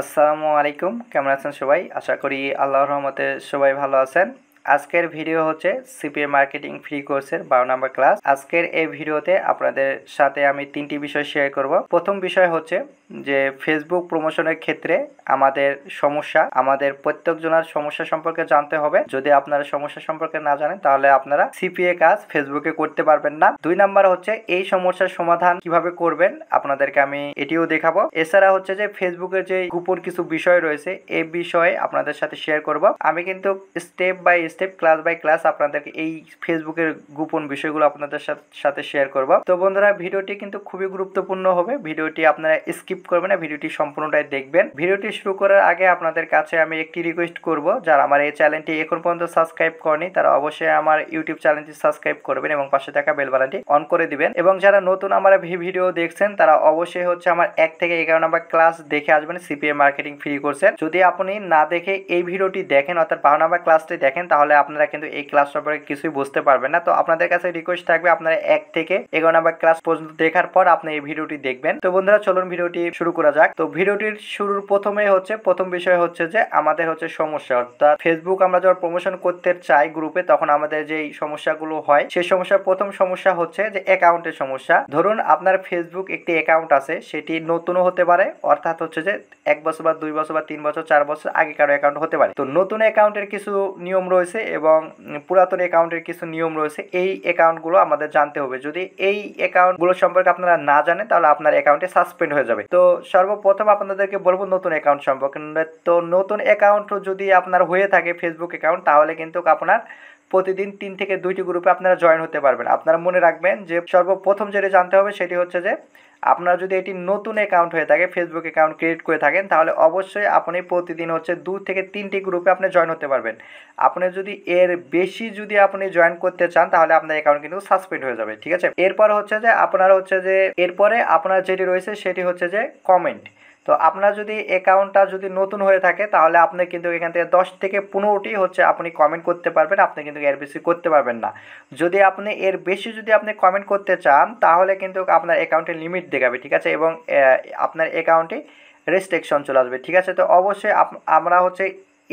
আসসালামু আলাইকুম কেমন আছেন সবাই আশা করি আল্লাহর রহমতে সবাই ভালো আছেন আজকের ভিডিও হচ্ছে সিপিএ মার্কেটিং ফ্রি কোর্সের বারো নম্বর ক্লাস আজকের এই ভিডিওতে আপনাদের সাথে আমি তিনটি বিষয় শেয়ার করব প্রথম বিষয় হচ্ছে যে ফেসবুক প্রমোশনের ক্ষেত্রে আমাদের সমস্যা আমাদের প্রত্যেকজনের সমস্যা সম্পর্কে জানতে হবে যদি আপনারা সমস্যা সম্পর্কে না জানেন তাহলে আপনারা সিপিএ কাজ ফেসবুকে করতে পারবেন না দুই নাম্বার হচ্ছে এই সমস্যার সমাধান কিভাবে করবেন আপনাদেরকে আমি এটিও দেখাবো এছাড়া হচ্ছে যে ফেসবুকে যে গোপন কিছু বিষয় রয়েছে এই বিষয়ে আপনাদের সাথে শেয়ার করব আমি কিন্তু step by step class by class আপনাদেরকে এই ফেসবুকের গোপন বিষয়গুলো আপনাদের সাথে শেয়ার করব তো বন্ধুরা ভিডিওটি কিন্তু খুবই গুরুত্বপূর্ণ হবে ভিডিওটি আপনারা স্কিপ করবেন না ভিডিওটি সম্পূর্ণটাই দেখবেন ভিডিওটি শুরু করার আগে আপনাদের কাছে আমি একটি রিকোয়েস্ট করব যারা আমার এই চ্যানেলটি এখন পর্যন্ত সাবস্ক্রাইব করেনি তারা অবশ্যই আমার ইউটিউব চ্যানেলটি সাবস্ক্রাইব করবেন এবং পাশে থাকা বেল বেলবালাটি অন করে দিবেন এবং যারা নতুন আমার ভিডিও দেখছেন তারা অবশ্যই হচ্ছে আমার এক থেকে এগারো নম্বর ক্লাস দেখে আসবেন সিপিএ মার্কেটিং ফ্রি করছেন যদি আপনি না দেখে এই ভিডিওটি দেখেন অর্থাৎ বারো নম্বর ক্লাসটি দেখেন তাহলে তাহলে আপনারা কিন্তু এই ক্লাস সম্পর্কে কিছুই বুঝতে পারবেন না তো আপনাদের কাছে রিকোয়েস্ট থাকবে আপনারা এক থেকে এগারো নাম্বার ক্লাস পর্যন্ত দেখার পর আপনি এই ভিডিওটি দেখবেন তো বন্ধুরা চলুন ভিডিওটি শুরু করা যাক তো ভিডিওটির শুরুর প্রথমে হচ্ছে প্রথম বিষয় হচ্ছে যে আমাদের হচ্ছে সমস্যা অর্থাৎ ফেসবুক আমরা যখন প্রমোশন করতে চাই গ্রুপে তখন আমাদের যেই সমস্যাগুলো হয় সেই সমস্যার প্রথম সমস্যা হচ্ছে যে অ্যাকাউন্টের সমস্যা ধরুন আপনার ফেসবুক একটি অ্যাকাউন্ট আছে সেটি নতুনও হতে পারে অর্থাৎ হচ্ছে যে এক বছর বা দুই বছর বা তিন বছর চার বছর আগে কারো অ্যাকাউন্ট হতে পারে তো নতুন অ্যাকাউন্টের কিছু নিয়ম রয়েছে রয়েছে এবং পুরাতন অ্যাকাউন্টের কিছু নিয়ম রয়েছে এই অ্যাকাউন্টগুলো আমাদের জানতে হবে যদি এই অ্যাকাউন্টগুলো সম্পর্কে আপনারা না জানেন তাহলে আপনার অ্যাকাউন্টে সাসপেন্ড হয়ে যাবে তো সর্বপ্রথম আপনাদেরকে বলবো নতুন অ্যাকাউন্ট সম্পর্কে তো নতুন অ্যাকাউন্ট যদি আপনার হয়ে থাকে ফেসবুক অ্যাকাউন্ট তাহলে কিন্তু আপনার প্রতিদিন তিন থেকে দুইটি গ্রুপে আপনারা জয়েন হতে পারবেন আপনারা মনে রাখবেন যে সর্বপ্রথম যেটা জানতে হবে সেটি হচ্ছে যে আপনার যদি এটি নতুন অ্যাকাউন্ট হয়ে থাকে ফেসবুক অ্যাকাউন্ট ক্রিয়েট করে থাকেন তাহলে অবশ্যই আপনি প্রতিদিন হচ্ছে দু থেকে তিনটি গ্রুপে আপনি জয়েন হতে পারবেন আপনি যদি এর বেশি যদি আপনি জয়েন করতে চান তাহলে আপনার অ্যাকাউন্ট কিন্তু সাসপেন্ড হয়ে যাবে ঠিক আছে এরপর হচ্ছে যে আপনার হচ্ছে যে এরপরে আপনার যেটি রয়েছে সেটি হচ্ছে যে কমেন্ট তো আপনার যদি অ্যাকাউন্টটা যদি নতুন হয়ে থাকে তাহলে আপনি কিন্তু এখান থেকে দশ থেকে পনেরোটি হচ্ছে আপনি কমেন্ট করতে পারবেন আপনি কিন্তু এর বেশি করতে পারবেন না যদি আপনি এর বেশি যদি আপনি কমেন্ট করতে চান তাহলে কিন্তু আপনার অ্যাকাউন্টে লিমিট দেখাবে ঠিক আছে এবং আপনার অ্যাকাউন্টে রেস্ট্রিকশন চলে আসবে ঠিক আছে তো অবশ্যই আমরা হচ্ছে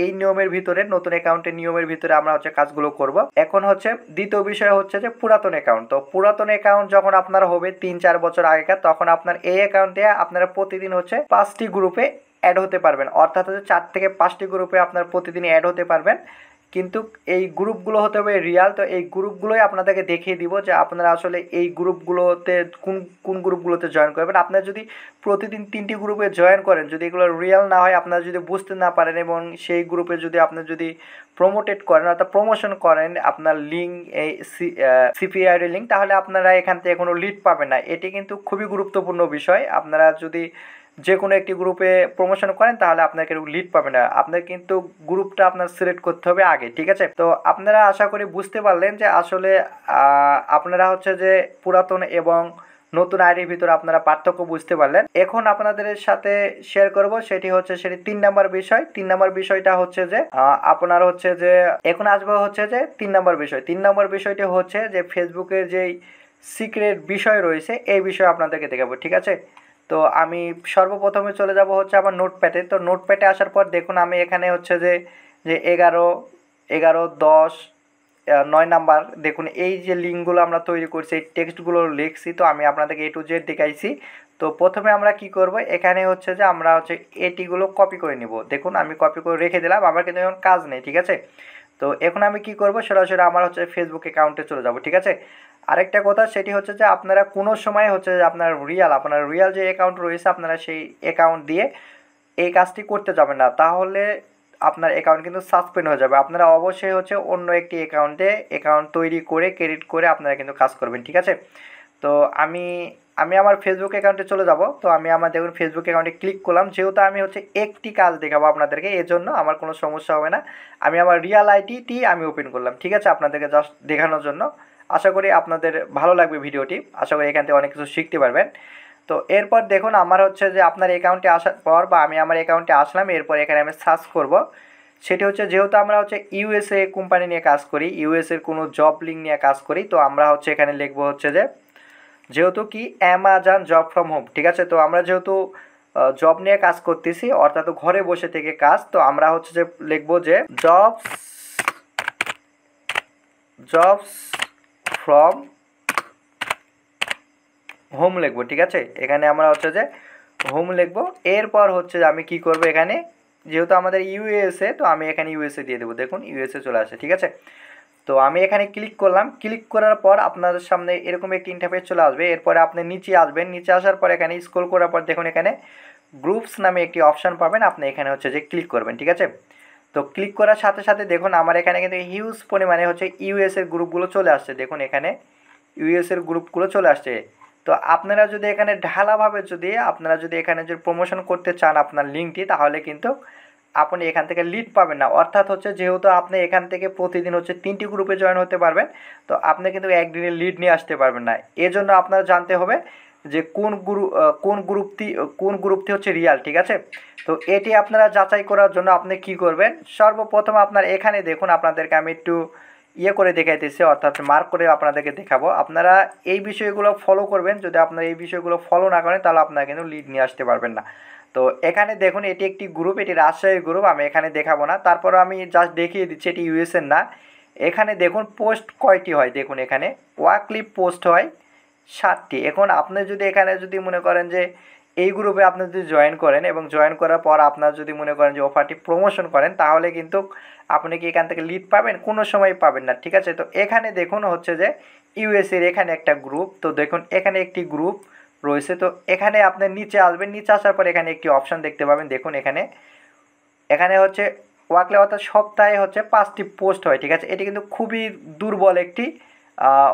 এই নিয়মের ভিতরে নতুন অ্যাকাউন্টের নিয়মের ভিতরে আমরা হচ্ছে কাজগুলো করব এখন হচ্ছে দ্বিতীয় বিষয় হচ্ছে যে পুরাতন অ্যাকাউন্ট তো পুরাতন অ্যাকাউন্ট যখন আপনার হবে তিন চার বছর আগেকার তখন আপনার এই অ্যাকাউন্টে আপনারা প্রতিদিন হচ্ছে পাঁচটি গ্রুপে অ্যাড হতে পারবেন অর্থাৎ হচ্ছে চার থেকে পাঁচটি গ্রুপে আপনার প্রতিদিন অ্যাড হতে পারবেন কিন্তু এই গ্রুপগুলো হতে হবে রিয়াল তো এই গ্রুপগুলোই আপনাদেরকে দেখিয়ে দিব যে আপনারা আসলে এই গ্রুপগুলোতে কোন কোন গ্রুপগুলোতে জয়েন করবেন আপনারা যদি প্রতিদিন তিনটি গ্রুপে জয়েন করেন যদি এগুলো রিয়াল না হয় আপনারা যদি বুঝতে না পারেন এবং সেই গ্রুপে যদি আপনি যদি প্রমোটেড করেন অর্থাৎ প্রমোশন করেন আপনার লিঙ্ক এই সিপিআইডি লিঙ্ক তাহলে আপনারা এখান থেকে কোনো লিড পাবেন না এটি কিন্তু খুবই গুরুত্বপূর্ণ বিষয় আপনারা যদি যে কোনো একটি গ্রুপে প্রমোশন করেন তাহলে আপনাকে লিড পাবে না আপনার কিন্তু গ্রুপটা আপনার সিলেক্ট করতে হবে আগে ঠিক আছে তো আপনারা আশা করি বুঝতে পারলেন যে আসলে আপনারা হচ্ছে যে পুরাতন এবং নতুন আইডির ভিতরে আপনারা পার্থক্য বুঝতে পারলেন এখন আপনাদের সাথে শেয়ার করব সেটি হচ্ছে সেটি তিন নাম্বার বিষয় তিন নাম্বার বিষয়টা হচ্ছে যে আপনার হচ্ছে যে এখন আসবো হচ্ছে যে তিন নাম্বার বিষয় তিন নাম্বার বিষয়টি হচ্ছে যে ফেসবুকের যেই সিক্রেট বিষয় রয়েছে এই বিষয়ে আপনাদেরকে দেখাবো ঠিক আছে তো আমি সর্বপ্রথমে চলে যাব হচ্ছে আমার নোটপ্যাটে তো নোটপ্যাটে আসার পর দেখুন আমি এখানে হচ্ছে যে যে এগারো এগারো দশ নয় নাম্বার দেখুন এই যে লিঙ্কগুলো আমরা তৈরি করছি এই টেক্সটগুলো লিখছি তো আমি আপনাদেরকে এ টু জেড দেখাইছি তো প্রথমে আমরা কি করব এখানে হচ্ছে যে আমরা হচ্ছে এটিগুলো কপি করে নিব দেখুন আমি কপি করে রেখে দিলাম আমার কিন্তু এখন কাজ নেই ঠিক আছে তো এখন আমি কি করব সরাসরি আমার হচ্ছে ফেসবুক অ্যাকাউন্টে চলে যাব ঠিক আছে আরেকটা কথা সেটি হচ্ছে যে আপনারা কোনো সময় হচ্ছে যে আপনার রিয়াল আপনার রিয়াল যে অ্যাকাউন্ট রয়েছে আপনারা সেই অ্যাকাউন্ট দিয়ে এই কাজটি করতে যাবেন না তাহলে আপনার অ্যাকাউন্ট কিন্তু সাসপেন্ড হয়ে যাবে আপনারা অবশ্যই হচ্ছে অন্য একটি অ্যাকাউন্টে অ্যাকাউন্ট তৈরি করে ক্রেডিট করে আপনারা কিন্তু কাজ করবেন ঠিক আছে তো আমি আমি আমার ফেসবুক অ্যাকাউন্টে চলে যাব তো আমি আমার দেখুন ফেসবুক অ্যাকাউন্টে ক্লিক করলাম যেহেতু আমি হচ্ছে একটি কাজ দেখাবো আপনাদেরকে এর জন্য আমার কোনো সমস্যা হবে না আমি আমার রিয়াল আইটিটি আমি ওপেন করলাম ঠিক আছে আপনাদেরকে জাস্ট দেখানোর জন্য আশা করি আপনাদের ভালো লাগবে ভিডিওটি আশা করি এখান থেকে অনেক কিছু শিখতে পারবেন তো এরপর দেখুন আমার হচ্ছে যে আপনার অ্যাকাউন্টে আসার পর বা আমি আমার অ্যাকাউন্টে আসলাম এরপর এখানে আমি সার্চ করব সেটি হচ্ছে যেহেতু আমরা হচ্ছে ইউএসএ কোম্পানি নিয়ে কাজ করি ইউএসএর কোনো জব লিঙ্ক নিয়ে কাজ করি তো আমরা হচ্ছে এখানে লিখবো হচ্ছে যে যেহেতু কি অ্যামাজন জব ফ্রম হোম ঠিক আছে তো আমরা যেহেতু জব নিয়ে কাজ করতেছি অর্থাৎ ঘরে বসে থেকে কাজ তো আমরা হচ্ছে যে লিখবো যে জবস জবস ফ্রম হোম লিখব ঠিক আছে এখানে আমরা হচ্ছে যে হোম লিখব এরপর হচ্ছে আমি কি করব এখানে যেহেতু আমাদের ইউএসএ তো আমি এখানে ইউএসএ দিয়ে দেবো দেখুন ইউএসএ চলে আসে ঠিক আছে তো আমি এখানে ক্লিক করলাম ক্লিক করার পর আপনাদের সামনে এরকম একটি ইন্টারফেস চলে আসবে এরপরে আপনি নিচে আসবেন নিচে আসার পর এখানে স্কোল করার পর দেখুন এখানে গ্রুপস নামে একটি অপশান পাবেন আপনি এখানে হচ্ছে যে ক্লিক করবেন ঠিক আছে তো ক্লিক করার সাথে সাথে দেখুন আমার এখানে কিন্তু হিউজ পরিমাণে হচ্ছে ইউএসের গ্রুপগুলো চলে আসছে দেখুন এখানে ইউএসের গ্রুপগুলো চলে আসছে তো আপনারা যদি এখানে ঢালাভাবে যদি আপনারা যদি এখানে যদি প্রমোশন করতে চান আপনার লিঙ্কটি তাহলে কিন্তু আপনি এখান থেকে লিড পাবেন না অর্থাৎ হচ্ছে যেহেতু আপনি এখান থেকে প্রতিদিন হচ্ছে তিনটি গ্রুপে জয়েন হতে পারবেন তো আপনি কিন্তু একদিনে লিড নিয়ে আসতে পারবেন না এজন্য আপনার জানতে হবে যে কোন গ্রুপ কোন গ্রুপটি কোন গ্রুপটি হচ্ছে রিয়াল ঠিক আছে তো এটি আপনারা যাচাই করার জন্য আপনি কি করবেন সর্বপ্রথম আপনার এখানে দেখুন আপনাদেরকে আমি একটু ইয়ে করে দেখাইতেছি অর্থাৎ মার্ক করে আপনাদেরকে দেখাবো আপনারা এই বিষয়গুলো ফলো করবেন যদি আপনারা এই বিষয়গুলো ফলো না করেন তাহলে আপনারা কিন্তু লিড নিয়ে আসতে পারবেন না তো এখানে দেখুন এটি একটি গ্রুপ এটি রাজশাহীর গ্রুপ আমি এখানে দেখাবো না তারপর আমি জাস্ট দেখিয়ে দিচ্ছি এটি ইউএসএর না এখানে দেখুন পোস্ট কয়টি হয় দেখুন এখানে ওয়াকলি পোস্ট হয় সাতটি এখন আপনি যদি এখানে যদি মনে করেন যে এই গ্রুপে আপনি যদি জয়েন করেন এবং জয়েন করার পর আপনার যদি মনে করেন যে অফারটি প্রমোশন করেন তাহলে কিন্তু আপনি কি এখান থেকে লিড পাবেন কোনো সময় পাবেন না ঠিক আছে তো এখানে দেখুন হচ্ছে যে ইউএসএর এখানে একটা গ্রুপ তো দেখুন এখানে একটি গ্রুপ রয়েছে তো এখানে আপনি নিচে আসবেন নিচে আসার পর এখানে একটি অপশান দেখতে পাবেন দেখুন এখানে এখানে হচ্ছে ওয়াকলে অর্থাৎ সপ্তাহে হচ্ছে পাঁচটি পোস্ট হয় ঠিক আছে এটি কিন্তু খুবই দুর্বল একটি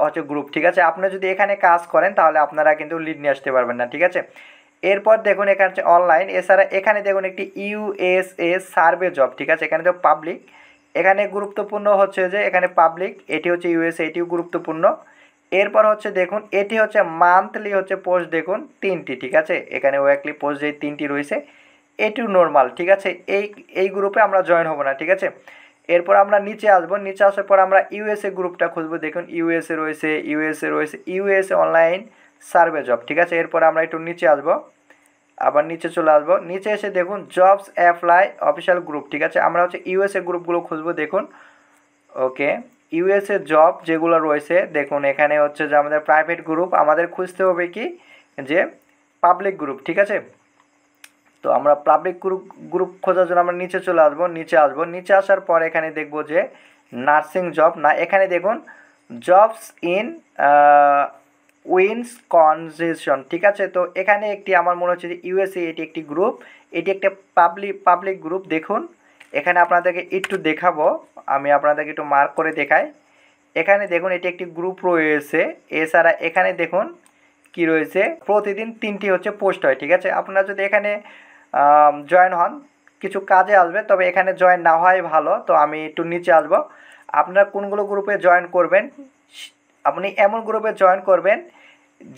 হচ্ছে গ্রুপ ঠিক আছে আপনি যদি এখানে কাজ করেন তাহলে আপনারা কিন্তু লিড নিয়ে আসতে পারবেন না ঠিক আছে এরপর দেখুন এখানে হচ্ছে অনলাইন এছাড়া এখানে দেখুন একটি ইউএসএ সার্ভে জব ঠিক আছে এখানে তো পাবলিক এখানে গুরুত্বপূর্ণ হচ্ছে যে এখানে পাবলিক এটি হচ্ছে ইউএসএ এটিও গুরুত্বপূর্ণ এরপর হচ্ছে দেখুন এটি হচ্ছে মান্থলি হচ্ছে পোস্ট দেখুন তিনটি ঠিক আছে এখানে ওয়াকলি পোস্ট যে তিনটি রয়েছে এটিও নর্মাল ঠিক আছে এই এই গ্রুপে আমরা জয়েন হব না ঠিক আছে এরপর আমরা নিচে আসবো নিচে আসার পর আমরা ইউএসএ গ্রুপটা খুঁজবো দেখুন ইউএসএ রয়েছে ইউএসএ রয়েছে ইউএসএ অনলাইন সার্ভে জব ঠিক আছে এরপর আমরা একটু নিচে আসবো আবার নিচে চলে আসবো নিচে এসে দেখুন জবস অ্যাপ্লাই অফিসিয়াল গ্রুপ ঠিক আছে আমরা হচ্ছে ইউএসএ গ্রুপগুলো খুঁজবো দেখুন ওকে ইউএসএ জব যেগুলো রয়েছে দেখুন এখানে হচ্ছে যে আমাদের প্রাইভেট গ্রুপ আমাদের খুঁজতে হবে কি যে পাবলিক গ্রুপ ঠিক আছে তো আমরা পাবলিক গ্রুপ গ্রুপ খোঁজার জন্য আমরা নিচে চলে আসবো নিচে আসবো নিচে আসার পর এখানে দেখব যে নার্সিং জব না এখানে দেখুন জবস ইন উইন্স কনজেশন ঠিক আছে তো এখানে একটি আমার মনে হচ্ছে যে ইউএসএ এটি একটি গ্রুপ এটি একটা পাবলিক পাবলিক গ্রুপ দেখুন এখানে আপনাদেরকে একটু দেখাবো আমি আপনাদেরকে একটু মার্ক করে দেখাই এখানে দেখুন এটি একটি গ্রুপ রয়েছে এছাড়া এখানে দেখুন কি রয়েছে প্রতিদিন তিনটি হচ্ছে পোস্ট হয় ঠিক আছে আপনারা যদি এখানে জয়েন হন কিছু কাজে আসবে তবে এখানে জয়েন না হয় ভালো তো আমি একটু নিচে আসবো আপনারা কোনগুলো গ্রুপে জয়েন করবেন আপনি এমন গ্রুপে জয়েন করবেন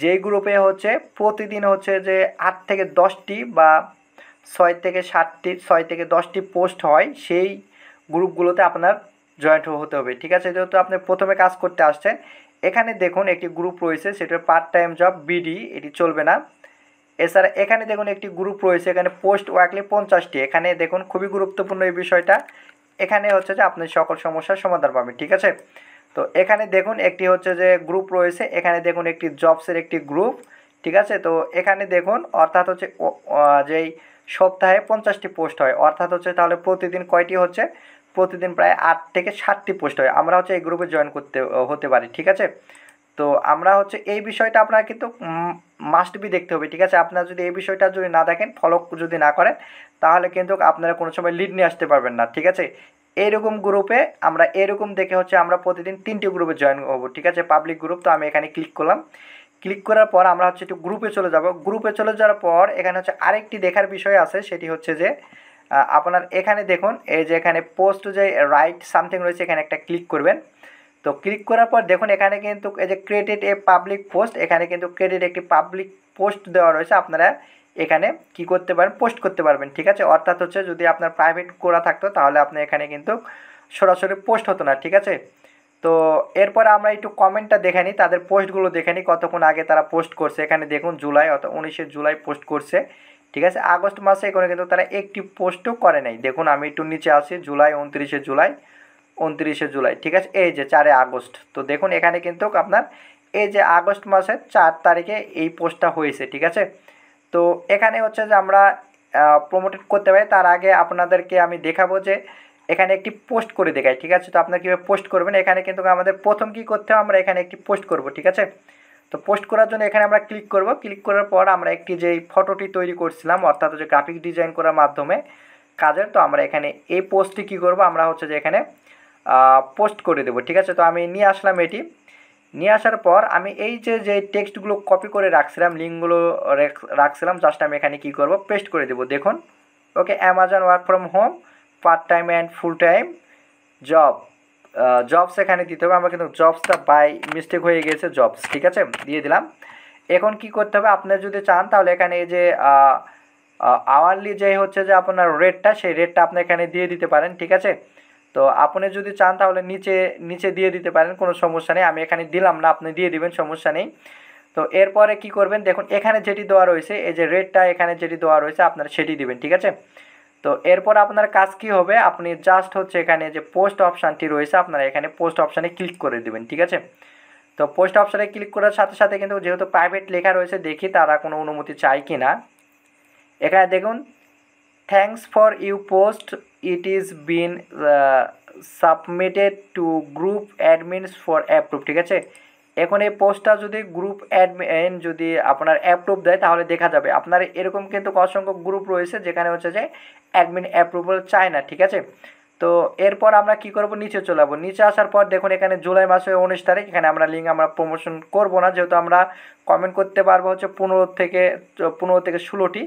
যেই গ্রুপে হচ্ছে প্রতিদিন হচ্ছে যে আট থেকে দশটি বা ছয় থেকে সাতটি ছয় থেকে দশটি পোস্ট হয় সেই গ্রুপগুলোতে আপনার জয়েন্ট হতে হবে ঠিক আছে যেহেতু আপনি প্রথমে কাজ করতে আসছেন এখানে দেখুন একটি গ্রুপ রয়েছে সেটা পার্ট টাইম জব বিডি এটি চলবে না এছাড়া এখানে দেখুন একটি গ্রুপ রয়েছে এখানে পোস্ট ওয়াকলি পঞ্চাশটি এখানে দেখুন খুবই গুরুত্বপূর্ণ এই বিষয়টা এখানে হচ্ছে যে আপনি সকল সমস্যার সমাধান পাবেন ঠিক আছে তো এখানে দেখুন একটি হচ্ছে যে গ্রুপ রয়েছে এখানে দেখুন একটি জবসের একটি গ্রুপ ঠিক আছে তো এখানে দেখুন অর্থাৎ হচ্ছে যেই সপ্তাহে পঞ্চাশটি পোস্ট হয় অর্থাৎ হচ্ছে তাহলে প্রতিদিন কয়টি হচ্ছে প্রতিদিন প্রায় আট থেকে সাতটি পোস্ট হয় আমরা হচ্ছে এই গ্রুপে জয়েন করতে হতে পারি ঠিক আছে তো আমরা হচ্ছে এই বিষয়টা আপনারা কিন্তু মাস্ট বি দেখতে হবে ঠিক আছে আপনারা যদি এই বিষয়টা যদি না দেখেন ফলো যদি না করেন তাহলে কিন্তু আপনারা কোনো সময় লিড নিয়ে আসতে পারবেন না ঠিক আছে এরকম গ্রুপে আমরা এরকম দেখে হচ্ছে আমরা প্রতিদিন তিনটি গ্রুপে জয়েন হবো ঠিক আছে পাবলিক গ্রুপ তো আমি এখানে ক্লিক করলাম ক্লিক করার পর আমরা হচ্ছে একটু গ্রুপে চলে যাব গ্রুপে চলে যাওয়ার পর এখানে হচ্ছে আরেকটি দেখার বিষয় আছে সেটি হচ্ছে যে আপনার এখানে দেখুন এই যে এখানে পোস্ট যে রাইট সামথিং রয়েছে এখানে একটা ক্লিক করবেন তো ক্লিক করার পর দেখুন এখানে কিন্তু এই যে ক্রেডিট এ পাবলিক পোস্ট এখানে কিন্তু ক্রেডিট একটি পাবলিক পোস্ট দেওয়া রয়েছে আপনারা এখানে কি করতে পারেন পোস্ট করতে পারবেন ঠিক আছে অর্থাৎ হচ্ছে যদি আপনার প্রাইভেট করা থাকতো তাহলে আপনি এখানে কিন্তু সরাসরি পোস্ট হতো না ঠিক আছে তো এরপরে আমরা একটু কমেন্টটা দেখে নিই তাদের পোস্টগুলো দেখে নিই কতক্ষণ আগে তারা পোস্ট করছে এখানে দেখুন জুলাই অত উনিশে জুলাই পোস্ট করছে ঠিক আছে আগস্ট মাসে এখানে কিন্তু তারা একটি পোস্টও করে নাই দেখুন আমি একটু নিচে আসি জুলাই উনত্রিশে জুলাই উনত্রিশে জুলাই ঠিক আছে এই যে চারে আগস্ট তো দেখুন এখানে কিন্তু আপনার এই যে আগস্ট মাসের চার তারিখে এই পোস্টটা হয়েছে ঠিক আছে তো এখানে হচ্ছে যে আমরা প্রমোটেড করতে পারি তার আগে আপনাদেরকে আমি দেখাবো যে এখানে একটি পোস্ট করে দেখাই ঠিক আছে তো আপনারা কীভাবে পোস্ট করবেন এখানে কিন্তু আমাদের প্রথম কি করতে হবে আমরা এখানে একটি পোস্ট করব ঠিক আছে তো পোস্ট করার জন্য এখানে আমরা ক্লিক করব ক্লিক করার পর আমরা একটি যে ফটোটি তৈরি করছিলাম অর্থাৎ হচ্ছে গ্রাফিক ডিজাইন করার মাধ্যমে কাজের তো আমরা এখানে এই পোস্টটি কি করব আমরা হচ্ছে যে এখানে পোস্ট করে দেব ঠিক আছে তো আমি নিয়ে আসলাম এটি নিয়ে আসার পর আমি এই যে যে টেক্সটগুলো কপি করে রাখছিলাম লিঙ্কগুলো রাখছিলাম জাস্ট আমি এখানে কি করব পেস্ট করে দেব দেখুন okay Amazon work from home part time and full time job jobs এখানে দিতে হবে আমার কিন্তু জবসটা বাই মিস্টেক হয়ে গেছে জবস ঠিক আছে দিয়ে দিলাম এখন কি করতে হবে আপনার যদি চান তাহলে এখানে এই যে আওয়ারলি যে হচ্ছে যে আপনার রেটটা সেই রেটটা আপনি এখানে দিয়ে দিতে পারেন ঠিক আছে তো আপনি যদি চান তাহলে নিচে নিচে দিয়ে দিতে পারেন কোনো সমস্যা নেই আমি এখানে দিলাম না আপনি দিয়ে দিবেন সমস্যা নেই তো এরপরে কি করবেন দেখুন এখানে যেটি দেওয়া রয়েছে এই যে রেটটা এখানে যেটি দেওয়া রয়েছে আপনারা সেটি দিবেন ঠিক আছে তো এরপর আপনার কাজ কি হবে আপনি জাস্ট হচ্ছে এখানে যে পোস্ট অপশানটি রয়েছে আপনারা এখানে পোস্ট অপশানে ক্লিক করে দেবেন ঠিক আছে তো পোস্ট অপশানে ক্লিক করার সাথে সাথে কিন্তু যেহেতু প্রাইভেট লেখা রয়েছে দেখি তারা কোনো অনুমতি চায় কি না এখানে দেখুন thanks for you post it is been submitted to group admins for approve ঠিক আছে এখন এই পোস্টটা যদি গ্রুপ অ্যাডমিন যদি আপনার অ্যাপ্রুভ দেয় তাহলে দেখা যাবে আপনার এরকম কিন্তু অসংখ্য গ্রুপ রয়েছে যেখানে হচ্ছে যে অ্যাডমিন অ্যাপ্রুভাল চায় না ঠিক আছে তো এরপর আমরা কি করব নিচে চলে যাবো নিচে আসার পর দেখুন এখানে জুলাই মাসে উনিশ তারিখ এখানে আমরা লিঙ্ক আমরা প্রমোশন করব না যেহেতু আমরা কমেন্ট করতে পারবো হচ্ছে পনেরো থেকে পনেরো থেকে ষোলোটি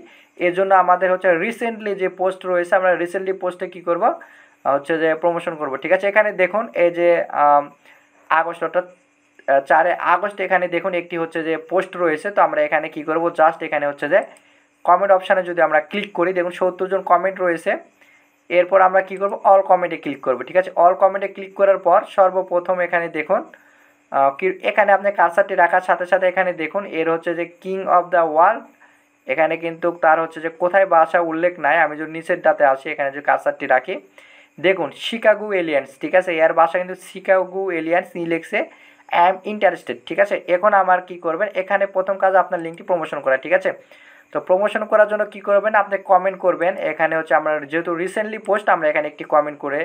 এর জন্য আমাদের হচ্ছে রিসেন্টলি যে পোস্ট রয়েছে আমরা রিসেন্টলি পোস্টে কি করব হচ্ছে যে প্রমোশন করব ঠিক আছে এখানে দেখুন এই যে আগস্ট অর্থাৎ চারে আগস্ট এখানে দেখুন একটি হচ্ছে যে পোস্ট রয়েছে তো আমরা এখানে কি করব জাস্ট এখানে হচ্ছে যে কমেন্ট অপশানে যদি আমরা ক্লিক করি দেখুন সত্তর জন কমেন্ট রয়েছে এরপর আমরা কি করব অল কমেন্টে ক্লিক করব ঠিক আছে অল কমেন্টে ক্লিক করার পর সর্বপ্রথম এখানে দেখুন এখানে আপনি কারসারটি রাখার সাথে সাথে এখানে দেখুন এর হচ্ছে যে কিং অফ দ্য ওয়ার্ল্ড এখানে কিন্তু তার হচ্ছে যে কোথায় বাসা উল্লেখ নাই আমি যদি নিচের দাতে আসি এখানে যদি কারসারটি রাখি দেখুন শিকাগো এলিয়ান্স ঠিক আছে এর বাসা কিন্তু শিকাগো এলিয়ান্স লিখছে অ্যাম ইন্টারেস্টেড ঠিক আছে এখন আমার কি করবেন এখানে প্রথম কাজ আপনার লিঙ্কটি প্রমোশন করা ঠিক আছে তো প্রমোশন করার জন্য কি করবেন আপনি কমেন্ট করবেন এখানে হচ্ছে আমরা যেহেতু রিসেন্টলি পোস্ট আমরা এখানে একটি কমেন্ট করে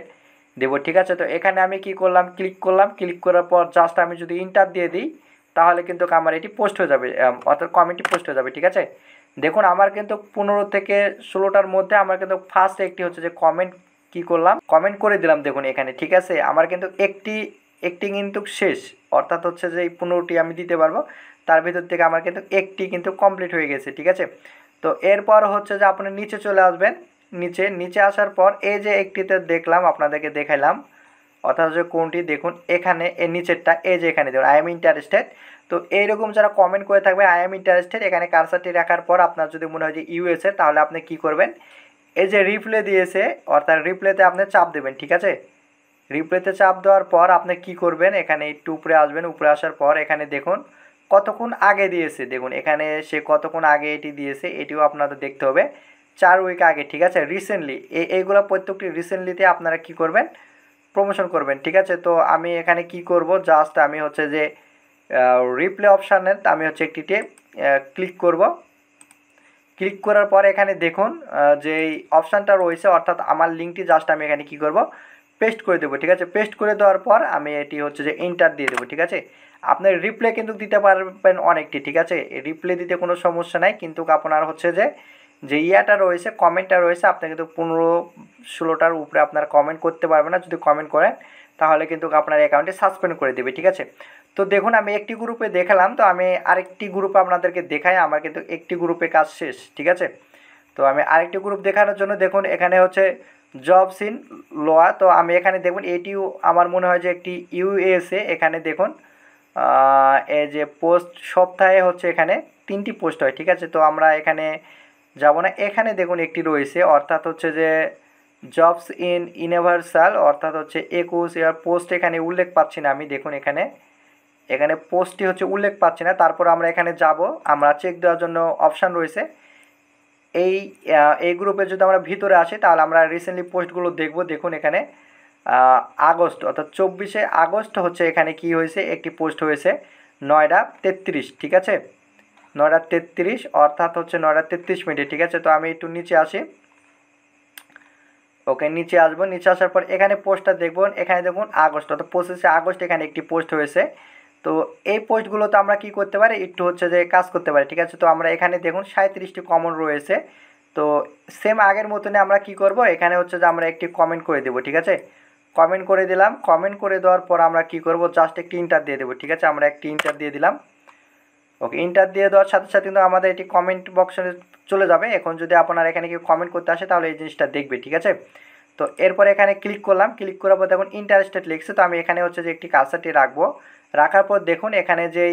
দেবো ঠিক আছে তো এখানে আমি কি করলাম ক্লিক করলাম ক্লিক করার পর জাস্ট আমি যদি ইন্টার দিয়ে দিই তাহলে কিন্তু আমার এটি পোস্ট হয়ে যাবে অর্থাৎ কমেন্টটি পোস্ট হয়ে যাবে ঠিক আছে দেখুন আমার কিন্তু পনেরো থেকে ষোলোটার মধ্যে আমার কিন্তু ফার্স্ট একটি হচ্ছে যে কমেন্ট কি করলাম কমেন্ট করে দিলাম দেখুন এখানে ঠিক আছে আমার কিন্তু একটি একটি কিন্তু শেষ অর্থাৎ হচ্ছে যে এই পনেরোটি আমি দিতে পারবো তার ভিতর থেকে আমার কিন্তু একটি কিন্তু কমপ্লিট হয়ে গেছে ঠিক আছে তো এরপর হচ্ছে যে আপনি নিচে চলে আসবেন নিচে নিচে আসার পর এই যে একটিতে দেখলাম আপনাদেরকে দেখাইলাম অর্থাৎ যে কোনটি দেখুন এখানে এ নিচেরটা এই যে এখানে দেখুন আই এম ইন্টারেস্টেড তো এইরকম যারা কমেন্ট করে থাকবে আই এম ইন্টারেস্টেড এখানে কারসারটি রাখার পর আপনার যদি মনে হয় যে ইউএসএ তাহলে আপনি কি করবেন এই যে রিপ্লে দিয়েছে অর্থাৎ রিপ্লেতে আপনি চাপ দেবেন ঠিক আছে রিপ্লেতে চাপ দেওয়ার পর আপনি কি করবেন এখানে একটু উপরে আসবেন উপরে আসার পর এখানে দেখুন কতক্ষণ আগে দিয়েছে দেখুন এখানে সে কতক্ষণ আগে এটি দিয়েছে এটিও আপনাদের দেখতে হবে চার উইক আগে ঠিক আছে রিসেন্টলি এইগুলো প্রত্যেকটি রিসেন্টলিতে আপনারা কি করবেন প্রমোশন করবেন ঠিক আছে তো আমি এখানে কি করব জাস্ট আমি হচ্ছে যে রিপ্লে অপশানের আমি হচ্ছে একটিতে ক্লিক করব ক্লিক করার পর এখানে দেখুন যে অপশানটা রয়েছে অর্থাৎ আমার লিঙ্কটি জাস্ট আমি এখানে কি করব পেস্ট করে দেবো ঠিক আছে পেস্ট করে দেওয়ার পর আমি এটি হচ্ছে যে ইন্টার দিয়ে দেবো ঠিক আছে আপনার রিপ্লে কিন্তু দিতে পারবেন অনেকটি ঠিক আছে রিপ্লে দিতে কোনো সমস্যা নাই কিন্তু আপনার হচ্ছে যে যে ইয়াটা রয়েছে কমেন্টটা রয়েছে আপনি কিন্তু পনেরো ষোলোটার উপরে আপনার কমেন্ট করতে পারবে না যদি কমেন্ট করেন তাহলে কিন্তু আপনার অ্যাকাউন্টে সাসপেন্ড করে দেবে ঠিক আছে তো দেখুন আমি একটি গ্রুপে দেখালাম তো আমি আরেকটি গ্রুপে আপনাদেরকে দেখাই আমার কিন্তু একটি গ্রুপে কাজ শেষ ঠিক আছে তো আমি আরেকটি গ্রুপ দেখানোর জন্য দেখুন এখানে হচ্ছে জবস ইন লোয়া তো আমি এখানে দেখুন এটিও আমার মনে হয় যে একটি ইউএসএ এখানে দেখুন এ যে পোস্ট সপ্তাহে হচ্ছে এখানে তিনটি পোস্ট হয় ঠিক আছে তো আমরা এখানে যাব না এখানে দেখুন একটি রয়েছে অর্থাৎ হচ্ছে যে জবস ইন ইউনিভার্সাল অর্থাৎ হচ্ছে একুশ এবার পোস্ট এখানে উল্লেখ পাচ্ছি না আমি দেখুন এখানে এখানে পোস্টটি হচ্ছে উল্লেখ পাচ্ছি না তারপর আমরা এখানে যাব আমরা চেক দেওয়ার জন্য অপশান রয়েছে এই এই গ্রুপে যদি আমরা ভিতরে আসি তাহলে আমরা রিসেন্টলি পোস্টগুলো দেখব দেখুন এখানে আগস্ট অর্থাৎ চব্বিশে আগস্ট হচ্ছে এখানে কি হয়েছে একটি পোস্ট হয়েছে নয়টা তেত্রিশ ঠিক আছে নয়টা তেত্রিশ অর্থাৎ হচ্ছে নয়টা তেত্রিশ মিনিটে ঠিক আছে তো আমি একটু নিচে আসি ওকে নিচে আসবো নিচে আসার পর এখানে পোস্টটা দেখবেন এখানে দেখুন আগস্ট অর্থাৎ পঁচিশে আগস্ট এখানে একটি পোস্ট হয়েছে তো এই পোস্টগুলোতে আমরা কি করতে পারি একটু হচ্ছে যে কাজ করতে পারি ঠিক আছে তো আমরা এখানে দেখুন সাঁত্রিশটি কমন রয়েছে তো সেম আগের মতনই আমরা কি করব এখানে হচ্ছে যে আমরা একটি কমেন্ট করে দেব ঠিক আছে কমেন্ট করে দিলাম কমেন্ট করে দেওয়ার পর আমরা কি করব জাস্ট একটি ইন্টার দিয়ে দেবো ঠিক আছে আমরা একটি ইন্টার দিয়ে দিলাম ওকে ইন্টার দিয়ে দেওয়ার সাথে সাথে কিন্তু আমাদের এটি কমেন্ট বক্সে চলে যাবে এখন যদি আপনার এখানে কেউ কমেন্ট করতে আসে তাহলে এই জিনিসটা দেখবে ঠিক আছে তো এরপরে এখানে ক্লিক করলাম ক্লিক করার পর দেখুন ইন্টারেস্টেড লিখছে তো আমি এখানে হচ্ছে যে একটি কাজটি রাখবো রাখার পর দেখুন এখানে যে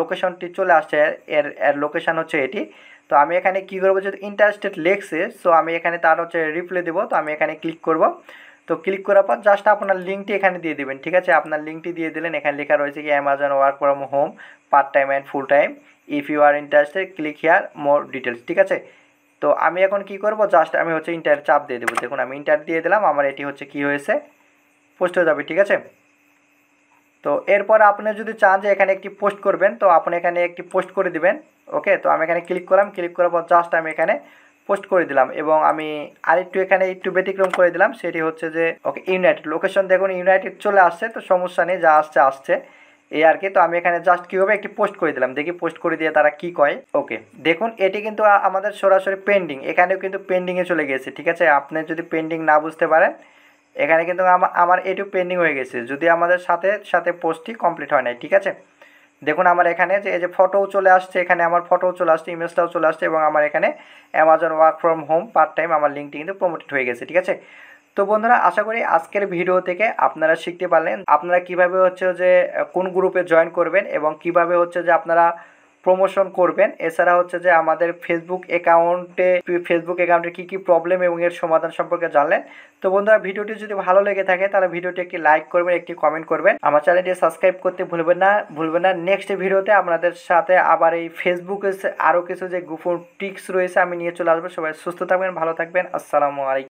লোকেশনটি চলে আসছে এর এর লোকেশান হচ্ছে এটি তো আমি এখানে কি করবো যেহেতু ইন্টারেস্টেড লেখছে সো আমি এখানে তার হচ্ছে রিপ্লে দেবো তো আমি এখানে ক্লিক করব তো ক্লিক করার পর জাস্ট আপনার লিঙ্কটি এখানে দিয়ে দেবেন ঠিক আছে আপনার লিঙ্কটি দিয়ে দিলেন এখানে লেখা রয়েছে কি Amazon work from home part time and full time if you are interested click here more details ঠিক আছে তো আমি এখন কি করব জাস্ট আমি হচ্ছে ইন্টার চাপ দিয়ে দেবো দেখুন আমি ইন্টার দিয়ে দিলাম আমার এটি হচ্ছে কি হয়েছে পোস্ট হয়ে যাবে ঠিক আছে তো এরপর আপনি যদি চান যে এখানে একটি পোস্ট করবেন তো আপনি এখানে একটি পোস্ট করে দিবেন ওকে তো আমি এখানে ক্লিক করলাম ক্লিক করার পর জাস্ট আমি এখানে পোস্ট করে দিলাম এবং আমি আরেকটু এখানে একটু ব্যতিক্রম করে দিলাম সেটি হচ্ছে যে ওকে ইউনাইটেড লোকেশন দেখুন ইউনাইটেড চলে আসছে তো সমস্যা নেই যা আসছে আসছে এই আর কি তো আমি এখানে জাস্ট কীভাবে একটি পোস্ট করে দিলাম দেখি পোস্ট করে দিয়ে তারা কি কয় ওকে দেখুন এটি কিন্তু আমাদের সরাসরি পেন্ডিং এখানেও কিন্তু পেন্ডিংয়ে চলে গিয়েছে ঠিক আছে আপনি যদি পেন্ডিং না বুঝতে পারেন এখানে কিন্তু আমার এটু পেন্ডিং হয়ে গেছে যদি আমাদের সাথে সাথে পোস্টটি কমপ্লিট হয় নাই ঠিক আছে দেখুন আমার এখানে যে এই যে ফটোও চলে আসছে এখানে আমার ফটোও চলে আসছে ইমেজটাও চলে আসছে এবং আমার এখানে Amazon work from home part time আমার লিঙ্কটি কিন্তু প্রমোটেড হয়ে গেছে ঠিক আছে তো বন্ধুরা আশা করি আজকের ভিডিও থেকে আপনারা শিখতে পারলেন আপনারা কিভাবে হচ্ছে যে কোন গ্রুপে জয়েন করবেন এবং কিভাবে হচ্ছে যে আপনারা প্রমোশন করবেন এছাড়া হচ্ছে যে আমাদের ফেসবুক অ্যাকাউন্টে ফেসবুক অ্যাকাউন্টের কী কী প্রবলেম এবং এর সমাধান সম্পর্কে জানলেন তো বন্ধুরা ভিডিওটি যদি ভালো লেগে থাকে তাহলে ভিডিওটি একটি লাইক করবেন একটি কমেন্ট করবেন আমার চ্যানেলটি সাবস্ক্রাইব করতে ভুলবেন না ভুলবেন না নেক্সট ভিডিওতে আপনাদের সাথে আবার এই ফেসবুকে আরও কিছু যে গোপন টিক্স রয়েছে আমি নিয়ে চলে আসবো সবাই সুস্থ থাকবেন ভালো থাকবেন আসসালামু আলাইকুম